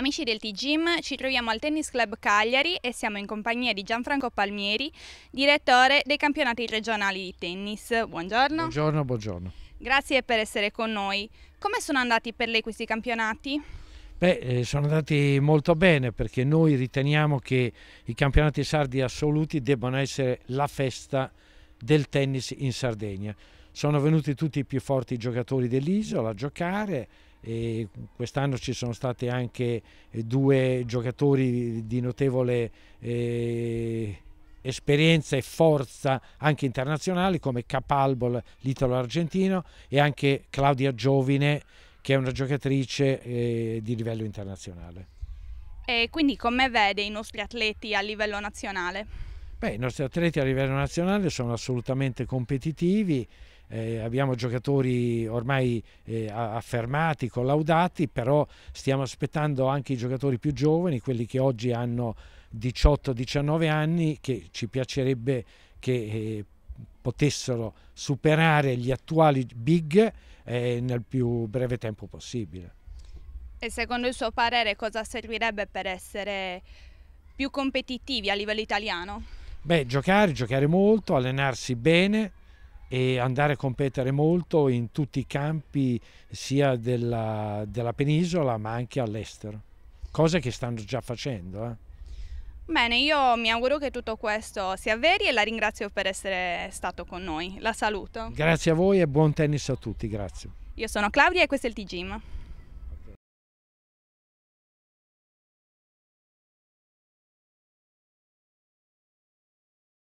Amici del T-Gym, ci troviamo al Tennis Club Cagliari e siamo in compagnia di Gianfranco Palmieri, direttore dei campionati regionali di tennis. Buongiorno. Buongiorno, buongiorno. Grazie per essere con noi. Come sono andati per lei questi campionati? Beh, eh, sono andati molto bene perché noi riteniamo che i campionati sardi assoluti debbano essere la festa del tennis in Sardegna. Sono venuti tutti i più forti giocatori dell'isola a giocare, e quest'anno ci sono stati anche eh, due giocatori di notevole eh, esperienza e forza anche internazionali come Capalbol, l'italo-argentino e anche Claudia Giovine che è una giocatrice eh, di livello internazionale. E quindi come vede i nostri atleti a livello nazionale? Beh, I nostri atleti a livello nazionale sono assolutamente competitivi, eh, abbiamo giocatori ormai eh, affermati, collaudati, però stiamo aspettando anche i giocatori più giovani, quelli che oggi hanno 18-19 anni, che ci piacerebbe che eh, potessero superare gli attuali big eh, nel più breve tempo possibile. E secondo il suo parere cosa servirebbe per essere più competitivi a livello italiano? Beh, giocare, giocare molto, allenarsi bene, e andare a competere molto in tutti i campi sia della, della penisola ma anche all'estero, cosa che stanno già facendo. Eh. Bene, io mi auguro che tutto questo sia vero e la ringrazio per essere stato con noi. La saluto. Grazie a voi e buon tennis a tutti, grazie. Io sono Claudia e questo è il T-Gym.